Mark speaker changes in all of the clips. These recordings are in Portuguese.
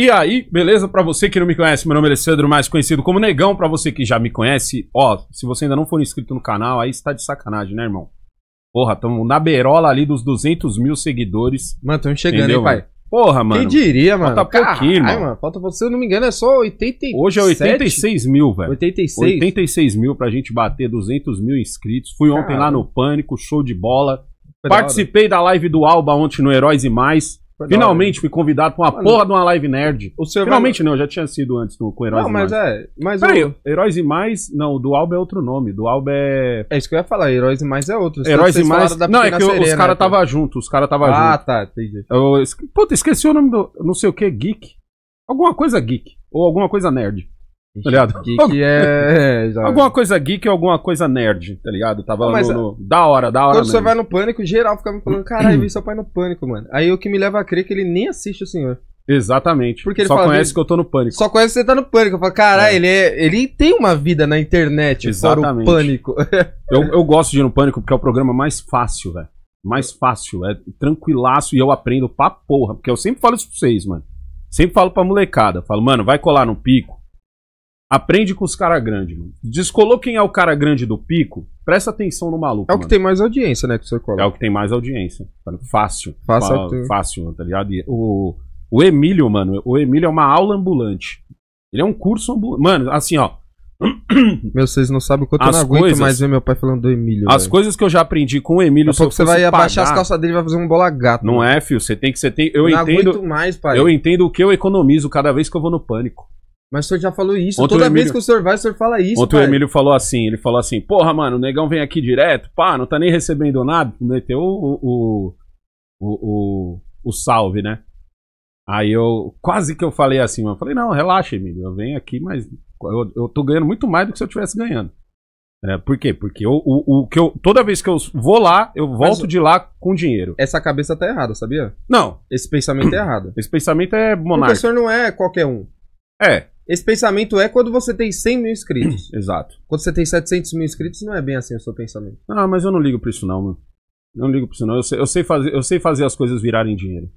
Speaker 1: E aí, beleza? Para você que não me conhece, meu nome é Alessandro, mais conhecido como Negão. Para você que já me conhece, ó, se você ainda não for inscrito no canal, aí está de sacanagem, né, irmão? Porra, tamo na beirola ali dos 200 mil seguidores. Mano, estamos chegando, entendeu, hein, pai? Porra, mano. Quem diria, mano? Falta Caralho, pouquinho, mano. mano.
Speaker 2: Falta, se eu não me engano, é só 86. Hoje é 86
Speaker 1: mil, velho. 86? 86 mil pra gente bater 200 mil inscritos. Fui Caralho. ontem lá no Pânico, show de bola. Foi Participei da, da live do Alba ontem no Heróis e Mais. Finalmente fui convidado pra uma Mano, porra de uma live nerd. O Finalmente vai... não, já tinha sido antes no, com Heróis não, e Mais. Não, mas é. Mas o... Heróis e Mais. Não, o do Alba é outro nome. Do Alba é. É isso que eu ia falar, Heróis e Mais é outro. Você Heróis e Mais. Não, é que serena, os caras né, tava junto, os caras tava ah, junto. Ah, tá, entendi. Eu... Puta, esqueci o nome do. Não sei o que, Geek. Alguma coisa geek. Ou alguma coisa nerd. Tá ligado? Geek é. é alguma
Speaker 2: coisa geek ou alguma coisa nerd, tá ligado? Tava mas, no, no... Da hora, da hora. Quando mesmo. você vai no pânico, geral fica me falando, caralho, uhum. vi seu pai no pânico, mano. Aí o que me leva a crer é que ele nem assiste o senhor. Exatamente. Porque ele só fala, conhece que eu tô no pânico. Só conhece que você tá no pânico. Eu falo, caralho, é. ele, é, ele tem uma vida na internet Exatamente. fora o pânico. eu, eu gosto de ir no pânico porque é o programa
Speaker 1: mais fácil, velho. Mais fácil, é tranquilaço e eu aprendo pra porra. Porque eu sempre falo isso pra vocês, mano. Sempre falo pra molecada. Falo, mano, vai colar no pico Aprende com os cara grande, mano. Descolou quem é o cara grande do pico, presta atenção no maluco. É o que mano. tem mais audiência, né? Que você coloca. É o que tem mais audiência. Fácil. Fácil. É fácil, tá ligado? E o, o Emílio, mano, o Emílio é uma aula ambulante. Ele é um curso ambulante. Mano, assim, ó.
Speaker 2: Meu, vocês não sabem o quanto as eu não aguento coisas, mais ver meu pai falando do Emílio. As
Speaker 1: coisas que eu já aprendi
Speaker 2: com o Emílio. Só que você vai pagar, abaixar as calças
Speaker 1: dele e vai fazer um bola gato. Não mano. é, filho. Você tem que. Você tem, eu não entendo. mais, pai. Eu entendo o que eu economizo cada vez que eu vou no pânico.
Speaker 2: Mas o senhor já falou isso. Ontem Toda Emílio... vez que o senhor vai, o senhor fala isso. Ontem pai. o Emílio
Speaker 1: falou assim: ele falou assim, porra, mano, o negão vem aqui direto, pá, não tá nem recebendo nada. Meteu o, o, o, o, o salve, né? Aí eu quase que eu falei assim, eu falei, não, relaxa, Emílio, eu venho aqui, mas eu, eu tô ganhando muito mais do que se eu estivesse ganhando. É, por quê? Porque eu, o, o, que eu, toda vez que eu vou
Speaker 2: lá, eu volto Mas, de lá com dinheiro. Essa cabeça tá errada, sabia? Não. Esse pensamento é errado. Esse pensamento é monarca. O professor não é qualquer um. É. Esse pensamento é quando você tem 100 mil inscritos. Exato. Quando você tem 700 mil inscritos, não é bem assim o seu pensamento.
Speaker 1: Ah, mas eu não ligo pra isso não, mano. Eu não ligo pra isso não. Eu sei, eu sei, fazer, eu sei fazer as coisas virarem dinheiro.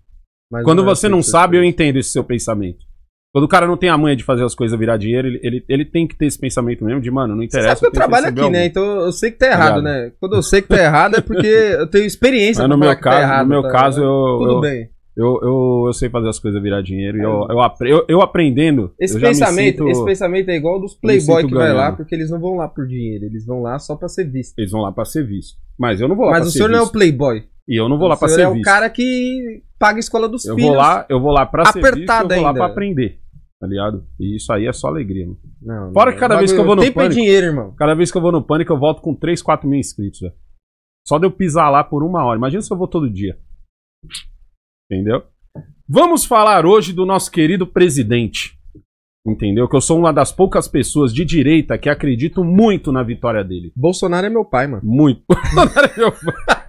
Speaker 2: Mas quando não é você não assim
Speaker 1: sabe, eu entendo esse seu pensamento. Quando o cara não tem a manha de fazer as coisas virar dinheiro, ele, ele, ele tem que ter esse pensamento mesmo de, mano, não interessa. Você sabe que eu, eu trabalho aqui, algum. né?
Speaker 2: Então eu sei que tá errado, Obrigado. né? Quando eu sei que tá errado é porque eu tenho experiência Mas no meu tá caso, tá errado, No meu tá... caso, eu. Tudo eu, bem.
Speaker 1: Eu, eu, eu sei fazer as coisas virar dinheiro. É. Eu, eu, eu, eu, aprendendo. Esse, eu pensamento, sinto, esse
Speaker 2: pensamento é igual dos playboy que vai lá, porque eles não vão lá por dinheiro, eles vão lá só pra ser visto. Eles vão lá pra ser visto. Mas eu não
Speaker 1: vou lá Mas pra ser Mas o senhor não é o playboy. E eu não vou o lá pra ser visto. O senhor é o cara
Speaker 2: que paga a escola dos eu filhos. Vou lá, eu vou lá pra ser visto, eu vou ainda. lá pra
Speaker 1: aprender tá ligado? E isso aí é só alegria, mano. Não, Fora não, que cada vez que eu vou no tempo é pânico. É dinheiro, irmão. Cada vez que eu vou no pânico, eu volto com 3, 4 mil inscritos, velho. Só de eu pisar lá por uma hora. Imagina se eu vou todo dia. Entendeu? Vamos falar hoje do nosso querido presidente. Entendeu? Que eu sou uma das poucas pessoas de direita que acredito muito na vitória dele. Bolsonaro é meu pai, mano. Muito. Bolsonaro é meu pai.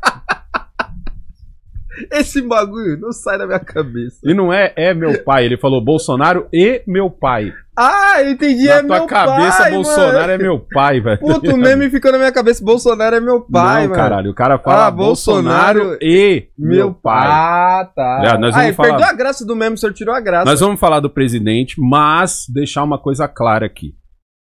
Speaker 1: Esse bagulho não sai da minha cabeça. E não é é meu pai, ele falou Bolsonaro e meu pai.
Speaker 2: Ah, eu entendi, na é meu cabeça, pai. Na tua cabeça, Bolsonaro é mano. é meu pai, velho. Puto, meme ficou na minha cabeça, Bolsonaro é meu pai, não, mano. caralho, o cara fala ah, Bolsonaro, Bolsonaro, e meu pai. Ah, tá. É, nós vamos ah, falar... perdeu a graça do meme, o senhor tirou a graça. Nós vamos
Speaker 1: falar do presidente, mas deixar uma coisa clara aqui.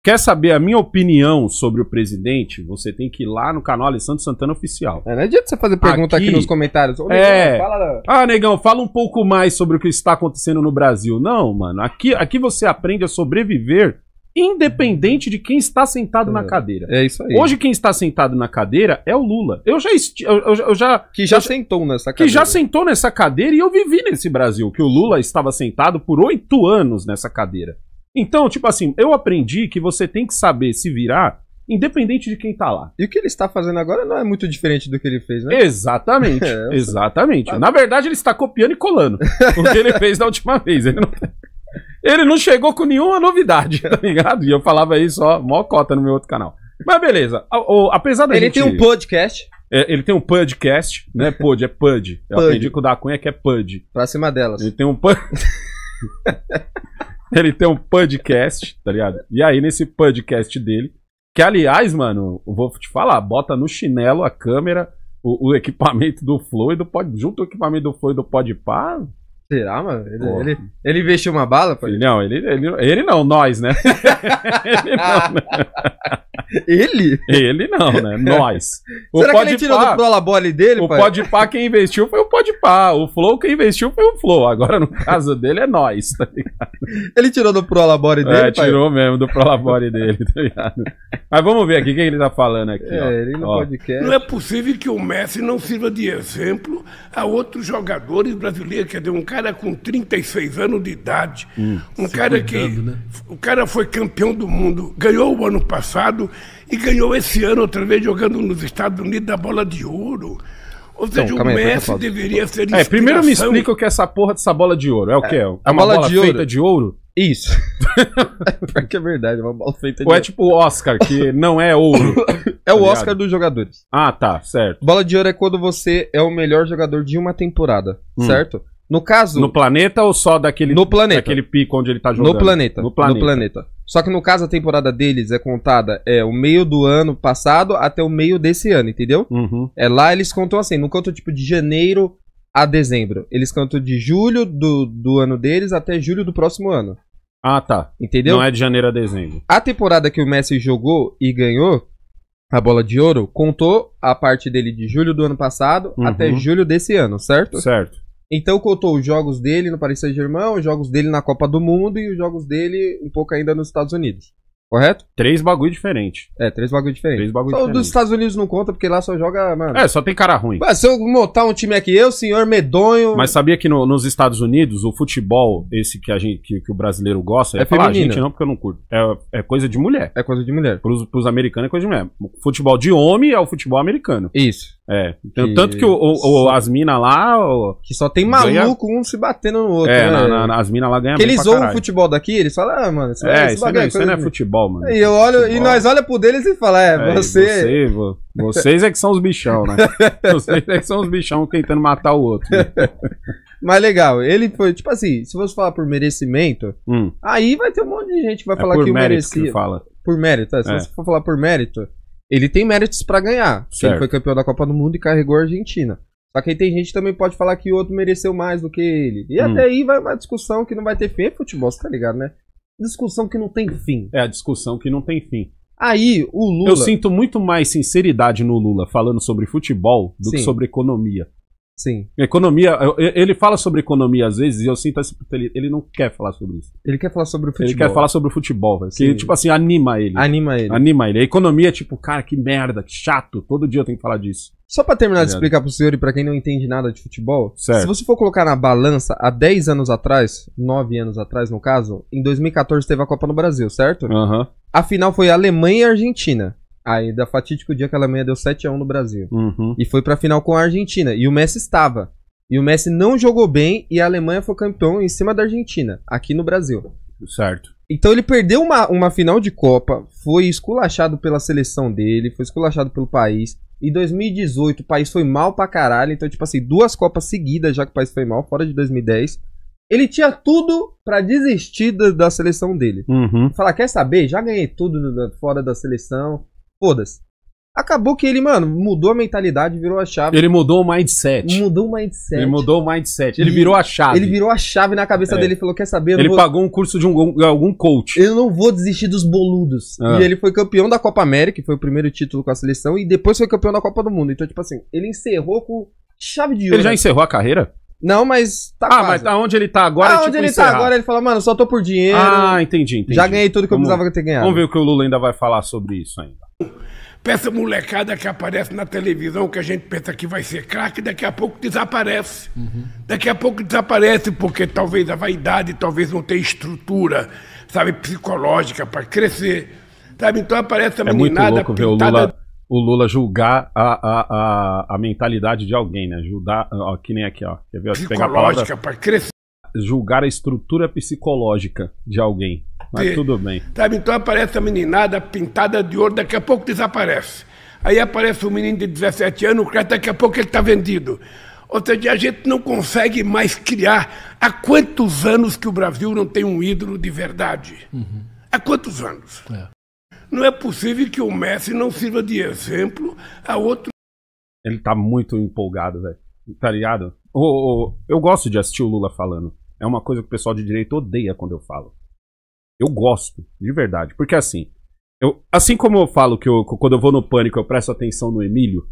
Speaker 1: Quer saber a minha opinião sobre o presidente? Você tem que ir lá no canal Alessandro Santana Oficial. É, não adianta você fazer pergunta aqui, aqui nos comentários. Ô, é. fala... Ah, negão, fala um pouco mais sobre o que está acontecendo no Brasil. Não, mano. Aqui, aqui você aprende a sobreviver independente de quem está sentado é, na cadeira. É isso aí. Hoje quem está sentado na cadeira é o Lula. Eu já esti... eu, eu, eu, já que já eu, sentou nessa cadeira. que já sentou nessa cadeira e eu vivi nesse Brasil que o Lula estava sentado por oito anos nessa cadeira. Então, tipo assim, eu aprendi que você tem que saber se virar independente de quem tá lá. E o que ele está fazendo agora não é muito diferente do que ele fez, né? Exatamente, é, exatamente. Tá. Na verdade, ele está copiando e colando o que ele fez da última vez. Ele não, ele não chegou com nenhuma novidade, tá ligado? E eu falava isso, ó, mó cota no meu outro canal. Mas beleza, o, apesar da ele gente... Ele tem um podcast. É, ele tem um podcast, né? Pod, é pud. Eu pud. aprendi com o da Cunha que é pud. Pra cima delas. Ele tem um pud... Ele tem um podcast, tá ligado? E aí, nesse podcast dele, que aliás, mano, vou te falar, bota no chinelo a câmera, o, o equipamento do Flow e do Pod. Junto o equipamento do Flow e do Podpah, Será, mano? Ele, ele,
Speaker 2: ele investiu uma bala? Pai? Não, ele, ele, ele não, nós, né? ele não,
Speaker 1: né? Ele? Ele não, né? Nós. O Será que ele tirou do prolabore dele, o pai? O Podpah quem investiu foi o Podpah. O Flow quem investiu foi o Flow. Agora, no caso dele, é nós, tá ligado?
Speaker 2: Ele tirou do prolabore é, dele, É, pai? tirou mesmo do prolabore
Speaker 1: dele, tá ligado? Mas vamos ver aqui o que ele tá falando aqui, é, ó. Ele no ó. podcast. Não
Speaker 3: é possível que o Messi não sirva de exemplo a outros jogadores brasileiros. Quer dizer, um cara cara com 36 anos de idade, hum, um cara cuidando, que. Né? O cara foi campeão do mundo, ganhou o ano passado e ganhou esse ano outra vez jogando nos Estados Unidos da bola de ouro. Ou então, seja, então, o Messi deveria ser inspiração. É, primeiro me explica
Speaker 1: o que é essa porra dessa bola de ouro. É o é, quê? É, é uma bola, bola de feita ouro. de
Speaker 2: ouro? Isso.
Speaker 1: é verdade,
Speaker 2: é uma bola feita Ou é tipo o Oscar, que não é ouro. é tá o Oscar dos jogadores. Ah, tá, certo. Bola de ouro é quando você é o melhor jogador de uma temporada, hum. certo? No caso. No planeta ou só daquele, no planeta. daquele pico onde ele tá jogando? No planeta. No planeta. No planeta. Só que no caso, a temporada deles é contada é o meio do ano passado até o meio desse ano, entendeu? Uhum. É lá eles contam assim, não canto tipo de janeiro a dezembro. Eles cantam de julho do, do ano deles até julho do próximo ano. Ah, tá. Entendeu? Não é de
Speaker 1: janeiro a dezembro.
Speaker 2: A temporada que o Messi jogou e ganhou a bola de ouro contou a parte dele de julho do ano passado uhum. até julho desse ano, certo? Certo. Então contou os jogos dele no Paris Saint-Germain, os jogos dele na Copa do Mundo e os jogos dele um pouco ainda nos Estados Unidos. Correto?
Speaker 1: Três bagulho diferente. É, três bagulho diferente. Três bagulho então, só diferente. dos
Speaker 2: Estados Unidos não conta, porque lá só joga, mano. É, só
Speaker 1: tem cara ruim. Mas
Speaker 2: se eu montar um time aqui, eu, senhor medonho.
Speaker 1: Mas sabia que no, nos Estados Unidos, o futebol, esse que, a gente, que, que o brasileiro gosta, é falar, ah, feminino. gente não, porque eu não curto. É, é coisa de mulher. É coisa de mulher. Pros, os americanos é coisa de mulher. futebol de homem é o futebol americano. Isso. É. Que... Tanto que o, o, o as minas lá. O... Que só tem maluco
Speaker 2: ganha... um se batendo no outro. É, né? na, na, as
Speaker 1: minas lá ganham. eles ouvem o
Speaker 2: futebol daqui, eles falam, ah, mano, isso, é, é, isso, bagulho, não, isso não é futebol, mano. E, eu é olho, futebol. e nós olha pro deles e fala, é, é você. você vocês é que são os bichão, né? vocês é que são os bichão tentando matar o outro. Né? Mas legal, ele foi, tipo assim, se você falar por merecimento, hum. aí vai ter um monte de gente que vai é falar que o merecia. Que fala. Por mérito, tá? se é. você for falar por mérito, ele tem méritos para ganhar. Ele foi campeão da Copa do Mundo e carregou a Argentina. Só que aí tem gente que também pode falar que o outro mereceu mais do que ele. E hum. até aí vai uma discussão que não vai ter fim. É futebol, você tá ligado, né? Discussão que não tem fim.
Speaker 1: É a discussão que não tem fim.
Speaker 2: Aí, o Lula. Eu sinto
Speaker 1: muito mais sinceridade no Lula falando sobre futebol do Sim. que sobre economia. Sim. Economia, ele fala sobre economia às vezes e eu sinto assim, ele, não quer falar sobre isso. Ele quer falar sobre o futebol. Ele quer falar sobre o futebol, velho. Que, tipo assim, anima
Speaker 2: ele. Anima ele. Anima ele. A economia é tipo, cara, que merda, que chato. Todo dia eu tenho que falar disso. Só para terminar de tá explicar pro senhor e para quem não entende nada de futebol, certo. se você for colocar na balança, há 10 anos atrás, 9 anos atrás no caso, em 2014 teve a Copa no Brasil, certo? Uhum. A final foi Alemanha e Argentina. Aí da fatídico dia que a Alemanha deu 7x1 no Brasil. Uhum. E foi pra final com a Argentina. E o Messi estava. E o Messi não jogou bem e a Alemanha foi campeão em cima da Argentina, aqui no Brasil. Certo. Então ele perdeu uma, uma final de Copa, foi esculachado pela seleção dele, foi esculachado pelo país. Em 2018 o país foi mal pra caralho, então tipo assim, duas Copas seguidas já que o país foi mal, fora de 2010. Ele tinha tudo para desistir da, da, seleção dele. Uhum. Falar, quer saber? Já ganhei tudo fora da seleção. Foda-se. Acabou que ele, mano, mudou a mentalidade, virou a chave. Ele mudou o mindset. Mudou o mindset. Ele mudou o mindset. Ele, virou a chave. Ele virou a chave na cabeça é. dele e falou: Quer saber? Ele vou... pagou um curso de um, algum coach. Eu não vou desistir dos boludos. Ah. E ele foi campeão da Copa América, que foi o primeiro título com a seleção, e depois foi campeão da Copa do Mundo. Então, tipo assim, ele encerrou com chave de ouro. Ele já
Speaker 1: encerrou a carreira?
Speaker 2: Não, mas tá Ah, quase. mas aonde tá ele tá
Speaker 1: agora ah, é tipo ele encerrar. tá agora,
Speaker 3: ele fala, mano, só tô por dinheiro. Ah,
Speaker 1: entendi, entendi. Já ganhei tudo que Vamos. eu precisava ter ganhado. Vamos ver o que o Lula ainda vai falar sobre isso ainda.
Speaker 3: Peça molecada que aparece na televisão, que a gente pensa que vai ser craque, daqui a pouco desaparece. Uhum. Daqui a pouco desaparece, porque talvez a vaidade, talvez não tenha estrutura, sabe, psicológica para crescer. Sabe, então aparece a é meninada muito louco pintada... Ver o
Speaker 1: Lula o Lula julgar a, a, a, a mentalidade de alguém, né? Julgar, ó, que nem aqui, ó. Quer ver? Pegar a palavra, crescer. Julgar a estrutura psicológica de alguém. Mas de, tudo bem.
Speaker 3: tá então aparece a meninada pintada de ouro, daqui a pouco desaparece. Aí aparece um menino de 17 anos, daqui a pouco ele está vendido. Ou seja, a gente não consegue mais criar. Há quantos anos que o Brasil não tem um ídolo de verdade? Uhum. Há quantos anos? É. Não é possível que o Messi não sirva de exemplo a outro.
Speaker 1: Ele tá muito empolgado, velho. Tá ligado? Oh, oh, eu gosto de assistir o Lula falando. É uma coisa que o pessoal de direito odeia quando eu falo. Eu gosto, de verdade. Porque assim, eu, assim como eu falo que eu, quando eu vou no pânico eu presto atenção no Emílio,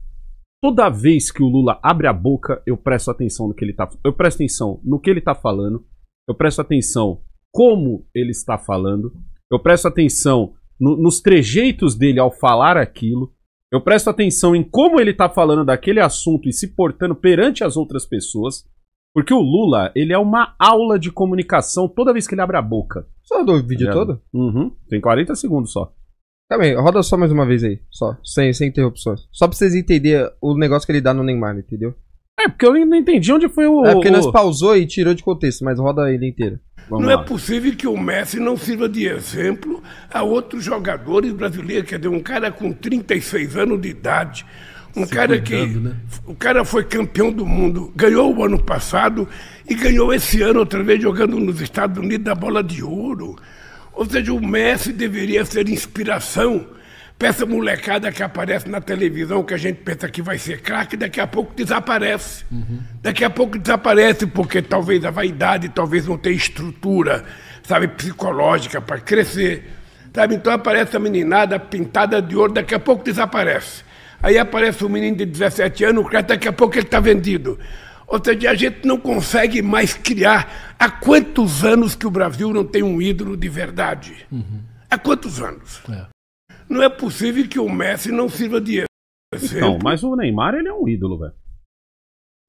Speaker 1: toda vez que o Lula abre a boca, eu presto atenção no que ele tá. Eu presto atenção no que ele tá falando. Eu presto atenção como ele está falando. Eu presto atenção no, nos trejeitos dele ao falar aquilo, eu presto atenção em como ele está falando daquele assunto e se portando perante as outras pessoas, porque o Lula, ele é uma aula de
Speaker 2: comunicação toda vez que ele abre a boca. Só do vídeo tá todo? Uhum,
Speaker 1: tem 40 segundos só.
Speaker 2: Tá bem, roda só mais uma vez aí, só, sem, sem interrupções. Só pra vocês entenderem o negócio que ele dá no Neymar, entendeu? É, porque eu não entendi onde foi o. É porque nós pausou e tirou de contexto, mas roda ele inteiro. Vamos não é lá. é
Speaker 3: possível que o Messi não sirva de exemplo a outros jogadores brasileiros. Quer dizer, um cara com 36 anos de idade, um Se cara cuidando, que. Né? O cara foi campeão do mundo, ganhou o ano passado e ganhou esse ano outra vez jogando nos Estados Unidos da bola de ouro. Ou seja, o Messi deveria ser inspiração peça essa molecada que aparece na televisão, que a gente pensa que vai ser craque, daqui a pouco desaparece. Uhum. Daqui a pouco desaparece, porque talvez a vaidade, talvez não tenha estrutura, sabe, psicológica para crescer. Sabe? Então aparece a meninada pintada de ouro, daqui a pouco desaparece. Aí aparece um menino de 17 anos, daqui a pouco ele está vendido. Ou seja, a gente não consegue mais criar. Há quantos anos que o Brasil não tem um ídolo de verdade? Uhum. Há quantos anos? É. Não é possível que o Messi não sirva de exemplo. Não, mas
Speaker 1: o Neymar ele é um ídolo, velho.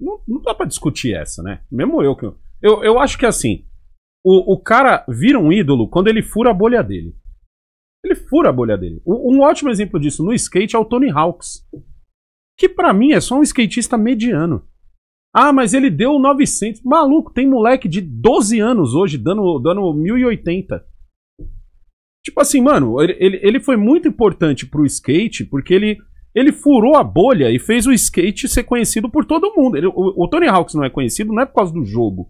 Speaker 1: Não, não, dá para discutir essa, né? Mesmo eu que. Eu, eu acho que assim, o, o cara vira um ídolo quando ele fura a bolha dele. Ele fura a bolha dele. Um, um ótimo exemplo disso no skate é o Tony Hawks. Que para mim é só um skatista mediano. Ah, mas ele deu 900. Maluco, tem moleque de 12 anos hoje dando, dando 1080. Tipo assim, mano, ele, ele foi muito importante pro skate, porque ele, ele furou a bolha e fez o skate ser conhecido por todo mundo. Ele, o, o Tony Hawks não é conhecido, não é por causa do jogo.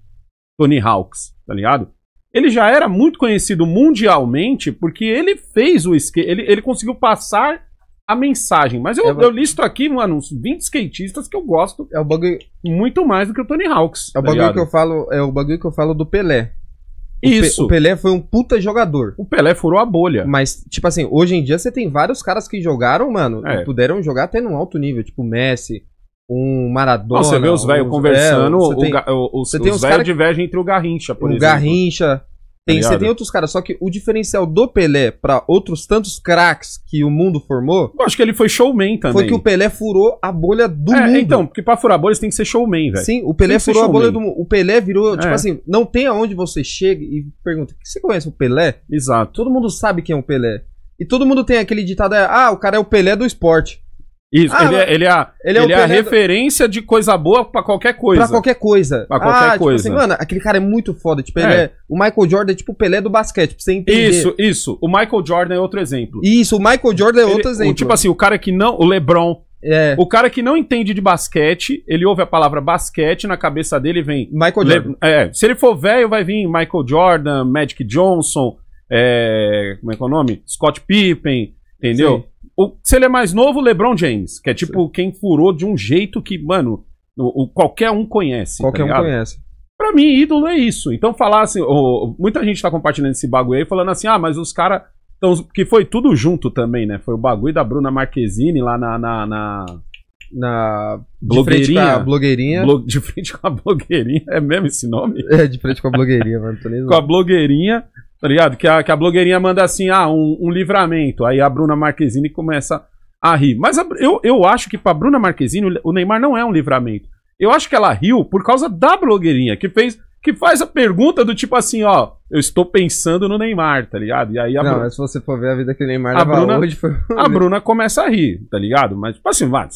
Speaker 1: Tony Hawks, tá ligado? Ele já era muito conhecido mundialmente porque ele fez o skate, ele, ele conseguiu passar a mensagem. Mas eu, é, eu listo aqui, mano, uns 20 skatistas
Speaker 2: que eu gosto é o bagulho... muito mais do que o Tony Hawks. É o tá bagulho ligado? que eu falo, é o bagulho que eu falo do Pelé. Isso. O, Pelé foi um puta jogador. O Pelé furou a bolha. Mas, tipo assim, hoje em dia você tem vários caras que jogaram, mano, é. e puderam jogar até num alto nível, tipo Messi, um Maradona. Não, você vê os velhos conversando, é, você tem, o, o, você os, tem os, os velhos divergem entre o Garrincha, por o exemplo. O Garrincha, tem, tá você tem outros caras, só que o diferencial do Pelé para outros tantos craques que o mundo formou. Eu acho que ele foi showman também. Foi que o Pelé furou a bolha do é, mundo. Então, porque pra furar bolha você tem que ser showman, velho. Sim, o Pelé furou a bolha do mundo. O Pelé virou, é. tipo assim, não tem aonde você chega e pergunta: você conhece o Pelé? Exato. Todo mundo sabe quem é o Pelé. E todo mundo tem aquele ditado: é, ah, o cara é o Pelé do esporte. Isso, ah, ele, é, ele, é, ele, é, ele é a
Speaker 1: referência de coisa boa para qualquer coisa. Pra qualquer coisa. Pra qualquer ah, tipo coisa. Tipo assim,
Speaker 2: mano, aquele cara é muito foda. Tipo, é. é. o Michael Jordan é tipo o Pelé do basquete, pra você entender. Isso,
Speaker 1: isso. O Michael Jordan é outro exemplo.
Speaker 2: Isso, o Michael Jordan é outro exemplo. O, tipo assim, o cara que não. O Lebron. É. O cara que não entende de
Speaker 1: basquete, ele ouve a palavra basquete, na cabeça dele vem. Michael Le... Jordan. É, se ele for velho, vai vir Michael Jordan, Magic Johnson, é... como é que é o nome? Scott Pippen, entendeu? Sim. O, se ele é mais novo, LeBron James, que é tipo Sim. quem furou de um jeito que, mano, o, o qualquer um conhece. Qualquer tá um conhece. Pra mim, ídolo é isso. Então, falar assim, o, muita gente tá compartilhando esse bagulho aí, falando assim, ah, mas os caras. Então, que foi tudo junto também, né? Foi o bagulho da Bruna Marquezine lá na. na, na... na blogueirinha. De frente com a blogueirinha. Blo, de frente com a blogueirinha. É mesmo esse nome? É, de frente com a blogueirinha, mano. com a blogueirinha. Tá ligado? Que a, que a blogueirinha manda assim, ah, um, um livramento. Aí a Bruna Marquezine começa a rir. Mas a, eu, eu acho que pra Bruna Marquezine o Neymar não é um livramento. Eu acho que ela riu por causa da blogueirinha, que fez que faz a pergunta do tipo assim, ó, eu estou pensando no Neymar, tá ligado? E aí a Não, Bruna, mas
Speaker 2: se você for ver a vida que o Neymar a Bruna, hoje, foi...
Speaker 1: a Bruna começa a rir, tá ligado? Mas tipo assim, vai.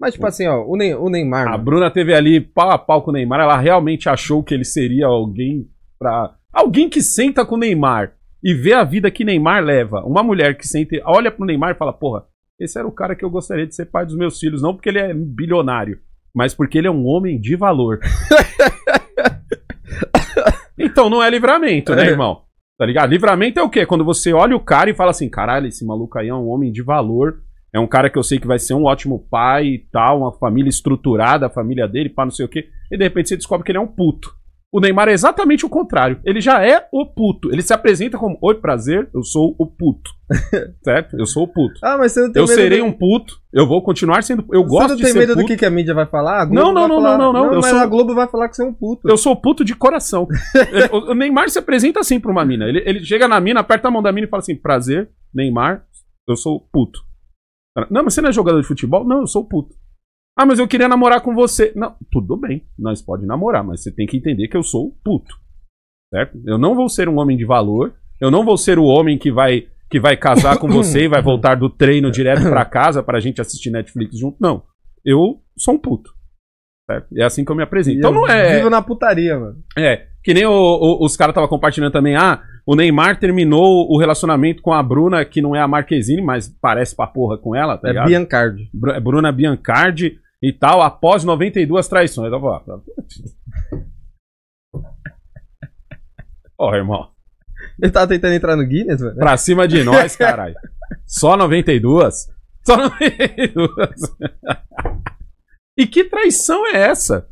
Speaker 2: Mas tipo assim, ó, o,
Speaker 1: ne o Neymar. A mano. Bruna teve ali pau a pau com o Neymar, ela realmente achou que ele seria alguém para Alguém que senta com Neymar e vê a vida que Neymar leva, uma mulher que senta, olha pro Neymar e fala: "Porra, esse era o cara que eu gostaria de ser pai dos meus filhos, não porque ele é bilionário, mas porque ele é um homem de valor". então não é livramento, né, é. irmão? Tá ligado? Livramento é o quê? Quando você olha o cara e fala assim: "Caralho, esse maluco aí é um homem de valor". É um cara que eu sei que vai ser um ótimo pai e tal, uma família estruturada, a família dele, pá, não sei o quê. E de repente você descobre que ele é um puto. O Neymar é exatamente o contrário. Ele já é o puto. Ele se apresenta como: Oi, prazer, eu sou o puto. certo? Eu sou o puto. Ah, mas você não tem eu medo. Eu serei do... um puto. Eu vou continuar sendo. Eu você gosto de ser. Você não tem medo puto. do que, que a mídia vai falar? não, não, não, falar... não, não, não, não, mas sou... a
Speaker 2: Globo vai falar que você é um puto.
Speaker 1: Eu sou puto de coração. É, o Neymar se apresenta assim pra uma mina. Ele, ele chega na mina, aperta a mão da mina e fala assim: Prazer, Neymar, eu sou puto. Não, mas você não é jogador de futebol? Não, eu sou puto. Ah, mas eu queria namorar com você. Não, tudo bem, nós pode namorar, mas você tem que entender que eu sou puto. Certo? Eu não vou ser um homem de valor, eu não vou ser o homem que vai que vai casar com você e vai voltar do treino direto para casa pra gente assistir Netflix junto. Não. Eu sou um puto. Certo? É assim que eu me apresento. E então não é. Vivo
Speaker 2: na putaria, mano.
Speaker 1: É. Que nem o, o, os caras estavam compartilhando também. Ah, o Neymar terminou o relacionamento com a Bruna, que não é a Marquezine, mas parece pra porra com ela, tá É ligado? Biancardi. É Bruna Biancardi e tal, após 92 traições. Eu falo, Porra, irmão.
Speaker 2: Ele tava tentando entrar no Guinness, velho. Pra cima de nós, caralho.
Speaker 1: Só 92? Só 92. e que traição é essa?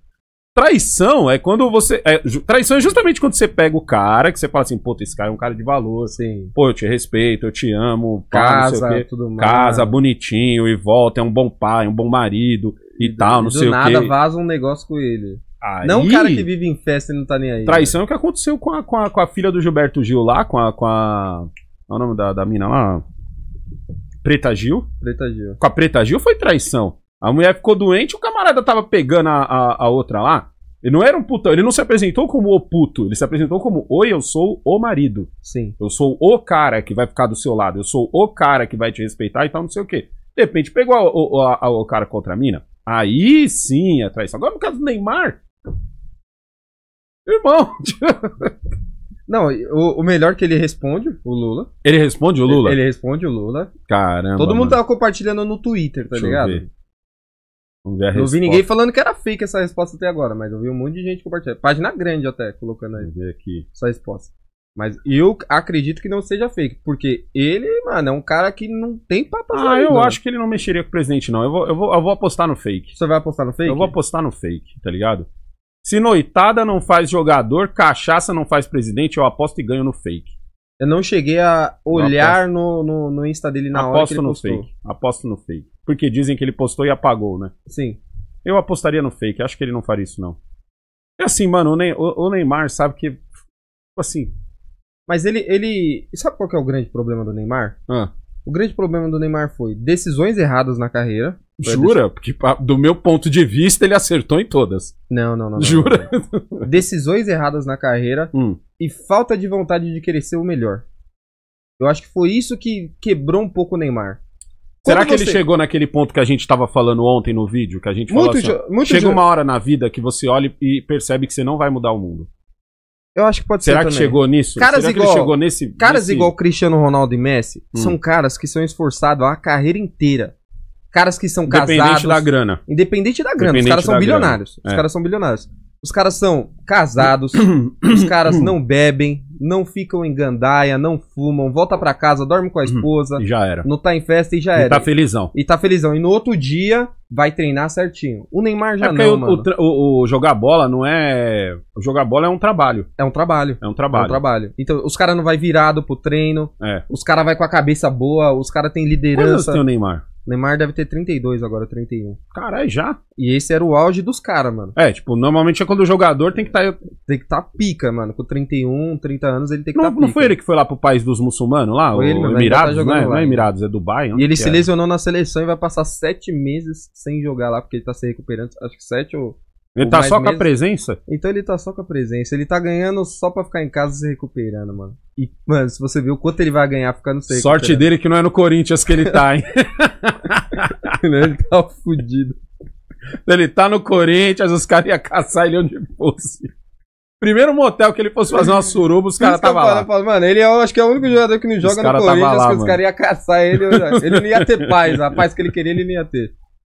Speaker 1: Traição é quando você. É, traição é justamente quando você pega o cara que você fala assim, pô, esse cara é um cara de valor. assim, Pô, eu te respeito, eu te amo. Casa, pá, tudo mais. Casa, bonitinho e volta, é um bom pai, um bom marido e tal, não do sei o quê. nada
Speaker 2: vaza um negócio com ele. Aí, não o cara que vive em festa e não tá nem aí. Traição
Speaker 1: é o que aconteceu com a, com a, com a filha do Gilberto Gil lá, com a. Com a qual é o nome da, da mina lá? Preta Gil? Preta Gil. Com a Preta Gil foi traição. A mulher ficou doente, o camarada tava pegando a, a, a outra lá. Ele não era um putão, ele não se apresentou como o puto, ele se apresentou como oi, eu sou o marido. Sim. Eu sou o cara que vai ficar do seu lado, eu sou o cara que vai te respeitar e tal, não sei o quê. De repente pegou o cara contra a mina. Aí sim é traição.
Speaker 2: Agora no caso do Neymar. Irmão. Não, o, o, melhor que ele responde, o Lula.
Speaker 1: Ele responde o Lula? Ele,
Speaker 2: ele responde o Lula.
Speaker 1: Caramba. Todo mundo mano. tava
Speaker 2: compartilhando no Twitter, tá Deixa ligado? Eu ver.
Speaker 1: Vamos ver a Não resposta. vi ninguém
Speaker 2: falando que era fake essa resposta até agora, mas eu vi um monte de gente compartilhando. Página grande até colocando aí. Vamos ver aqui. Essa resposta. Mas eu acredito que não seja fake, porque ele, mano, é um cara que não tem papo. Ah, eu não. acho que ele não mexeria com o presidente, não. Eu vou, eu, vou, eu vou apostar no fake. Você vai apostar
Speaker 1: no fake? Eu vou apostar no fake, tá ligado? Se noitada não faz jogador, cachaça não faz presidente, eu aposto e ganho no fake. Eu não cheguei a olhar
Speaker 2: no, no, no, Insta dele na aposto hora que ele no fake.
Speaker 1: Aposto no fake. Porque dizem que ele postou e apagou, né? Sim. Eu apostaria no fake. Acho que ele não faria isso, não. É assim, mano, o, ne o Neymar sabe que. Tipo
Speaker 2: assim, mas ele, ele. Sabe qual que é o grande problema do Neymar? Ah. O grande problema do Neymar foi decisões erradas na carreira. Jura? Porque do meu ponto de vista ele acertou em todas. Não, não, não. não Jura? Não, não. decisões erradas na carreira hum. e falta de vontade de querer ser o melhor. Eu acho que foi isso que quebrou um pouco o Neymar. Será que você... ele chegou
Speaker 1: naquele ponto que a gente estava falando ontem no vídeo, que a gente falou muito assim, muito chega uma hora na vida que você olha e percebe que você não vai mudar o mundo.
Speaker 2: Eu acho que pode Será ser. Será que também. chegou nisso? Caras Será igual, chegou nesse. Caras nesse... igual Cristiano Ronaldo e Messi hum. são caras que são esforçados a carreira inteira. Caras que são casados. Independente da grana. Independente da grana. Independente os caras são bilionários. Grana. Os é. caras são bilionários. Os caras são casados, os caras não bebem, não ficam em gandaia, não fumam, volta para casa, dorme com a uhum. esposa. Uhum, e já era. Não tá em festa e já era. E tá felizão. E tá felizão. E no outro dia vai treinar certinho. O Neymar é já é não, o, mano. O, o, jogar bola não é... O jogar bola é um trabalho. É um trabalho. É um trabalho. É um trabalho. Então, os caras não vai virado pro treino. É. Os caras vai com a cabeça boa, os caras têm liderança. Quantos tem o Neymar? Neymar deve ter 32 agora, 31. Caralho, já? E esse era o auge dos caras, mano. É, tipo, normalmente é quando o jogador tem que estar. Tá... Tem que estar tá pica, mano. Com
Speaker 1: 31, 30 anos ele tem que estar. Não, tá não foi ele que foi lá pro país dos muçulmanos lá? Foi ele, mano, Emirados, ele tá né? Lá, não é Emirados, é Dubai. E ele se é?
Speaker 2: lesionou na seleção e vai passar 7 meses sem jogar lá, porque ele tá se recuperando. Acho que 7 ou ele tá só mesmo. com a presença? Então ele tá só com a presença. Ele tá ganhando só pra ficar em casa se recuperando, mano. E, mano, se você ver o quanto ele vai ganhar ficando sem. Sorte dele que não é no
Speaker 1: Corinthians que ele tá, hein? ele tá fudido. Ele tá no Corinthians, os caras iam caçar ele onde fosse. Primeiro motel que ele fosse fazer
Speaker 2: uma suruba, os caras estavam lá. Falo, mano, ele é, acho que é o único jogador que não joga no Corinthians, lá, que os caras iam caçar ele. Ele não ia ter paz. A paz que ele queria, ele não ia ter.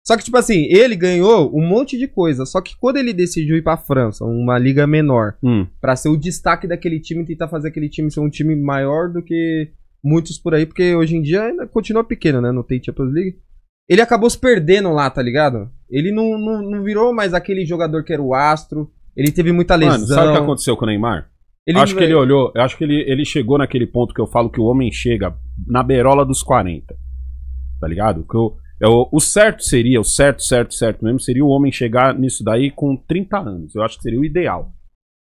Speaker 2: Só que, tipo assim, ele ganhou um monte de coisa. Só que quando ele decidiu ir pra França, uma liga menor, hum. pra ser o destaque daquele time, tentar fazer aquele time ser um time maior do que muitos por aí, porque hoje em dia ainda continua pequeno, né? Não tem Champions League. Ele acabou se perdendo lá, tá ligado? Ele não, não, não virou mais aquele jogador que era o astro. Ele teve muita lesão. Mano, sabe o que aconteceu
Speaker 1: com o Neymar? Ele acho que ele olhou, acho que ele, ele chegou naquele ponto que eu falo que o homem chega na berola dos 40. Tá ligado? Que eu, eu, é, o certo seria, o certo, certo, certo mesmo, seria o homem chegar nisso daí com 30 anos. Eu acho que seria o ideal.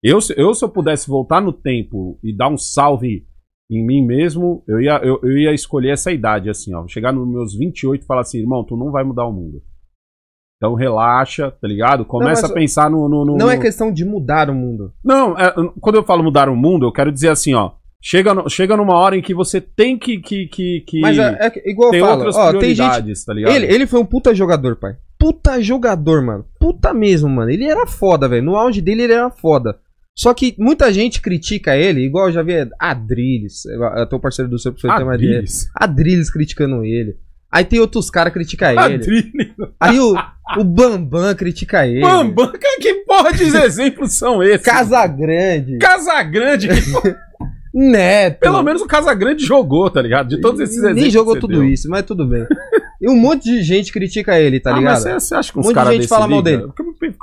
Speaker 1: Eu, eu se eu pudesse voltar no tempo e dar um salve em mim mesmo, eu ia, eu, eu ia escolher essa idade, assim, ó. Chegar nos meus 28 e falar assim, irmão, tu não vai mudar o mundo. Então relaxa, tá ligado? Começa não, a pensar no, no, no Não é questão
Speaker 2: de mudar o mundo.
Speaker 1: Não, é, quando eu falo mudar o mundo, eu quero dizer assim, ó. Chega, no, chega numa hora em que você tem que. que, que, que Mas é, é igual eu falo, outras ó, prioridades, tem gente, tá ligado? Ele,
Speaker 2: ele foi um puta jogador, pai. Puta jogador, mano. Puta mesmo, mano. Ele era foda, velho. No auge dele ele era foda. Só que muita gente critica ele, igual eu já vi Adriles, até o parceiro do seu professor tem é Adriles. Adriles criticando ele. Aí tem outros caras criticando ele. Adriles. Aí o, o Bambam critica ele. Bambam, que porra de exemplos são esses? Casa Grande que porra. né Pelo menos o Casagrande jogou, tá ligado? De todos esses exemplos. Nem jogou tudo deu. isso, mas tudo bem. E um monte de gente critica ele, tá ah, ligado? Mas você acha que um monte de gente fala liga? mal dele.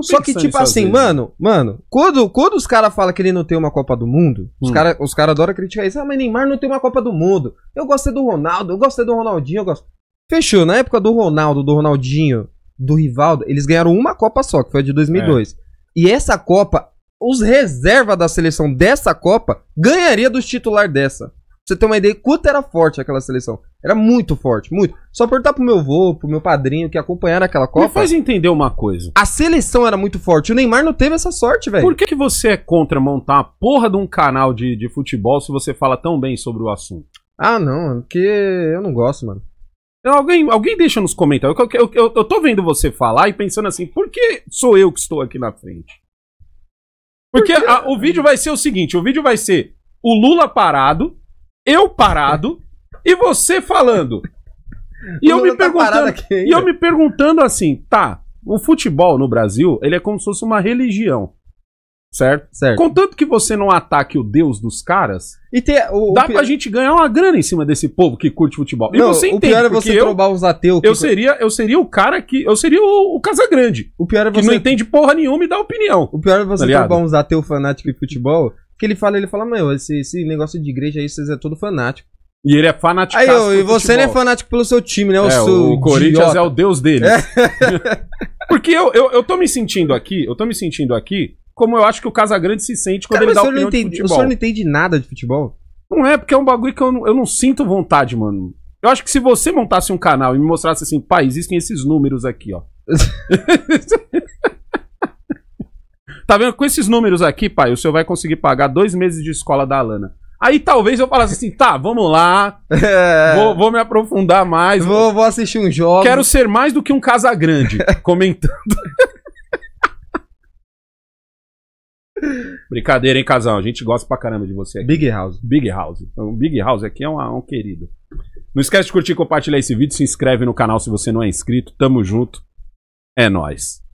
Speaker 2: Só que, tipo assim, vezes. mano, mano, quando, quando os caras falam que ele não tem uma Copa do Mundo, os hum. caras os cara adoram criticar isso. Ah, mas Neymar não tem uma Copa do Mundo. Eu gostei é do Ronaldo, eu gostei é do Ronaldinho, eu gosto. Fechou. Na época do Ronaldo, do Ronaldinho, do Rivaldo, eles ganharam uma Copa só, que foi a de 2002. É. E essa Copa, os reservas da seleção dessa Copa ganharia dos titular dessa. Pra você ter uma ideia quanto era forte aquela seleção. Era muito forte, muito. Só perguntar pro meu avô, pro meu padrinho que acompanharam aquela Copa. Me faz entender uma coisa. A seleção era muito forte. O Neymar não teve essa sorte, velho. Por que, que você é contra montar a porra de um
Speaker 1: canal de, de futebol se você fala tão bem sobre o assunto?
Speaker 2: Ah, não, porque eu não gosto,
Speaker 1: mano. Alguém, alguém deixa nos comentários. Eu, eu, eu, eu tô vendo você falar e pensando assim, por que sou eu que estou aqui na frente? Porque, a, o vídeo vai ser o seguinte: o vídeo vai ser o Lula parado, eu parado e você falando.
Speaker 3: E eu, me tá perguntando, e eu
Speaker 1: me perguntando assim, tá, o futebol no Brasil, ele é como se fosse uma religião. Certo? certo? Contanto que você não ataque o deus dos caras, e ter, o, dá o pra gente ganhar uma grana em cima desse povo que curte futebol. Não, e você entende, o pior é você eu, trombar
Speaker 2: os ateus. Eu, seria,
Speaker 1: eu seria o cara que. Eu seria o, o Casagrande. O pior é você. Que não
Speaker 2: entende porra nenhuma e dá opinião. O pior é você tá trombar uns ateus fanáticos de futebol. Que ele fala, ele fala, meu, esse, esse negócio de igreja aí, vocês é todo fanático. E ele é fanático. Aí, eu, e você não é fanático pelo seu time, né? o é, seu o Corinthians idiota. é o deus dele. É. Porque eu, eu,
Speaker 1: eu tô me sentindo aqui, eu tô me sentindo aqui como eu acho que o Casagrande se sente quando Cara, ele dá opinião não de futebol. O senhor não entende nada de futebol? Não é, porque é um bagulho que eu não, eu não sinto vontade, mano. Eu acho que se você montasse um canal e me mostrasse assim, pai, existem esses números aqui, ó. tá vendo? Com esses números aqui, pai, o senhor vai conseguir pagar dois meses de escola da Alana. Aí talvez eu falasse assim, tá, vamos lá, é. vou, vou, me aprofundar mais. Vou, vou assistir um jogo. Quero ser mais do que um Casagrande, comentando. Brincadeira, hein, casal? A gente gosta pra caramba de você aqui. Big House. Big House. Então, Big House aqui é um, um querido. Não esquece de curtir e compartilhar esse vídeo. Se inscreve no canal se você não é inscrito. Tamo junto. É nóis.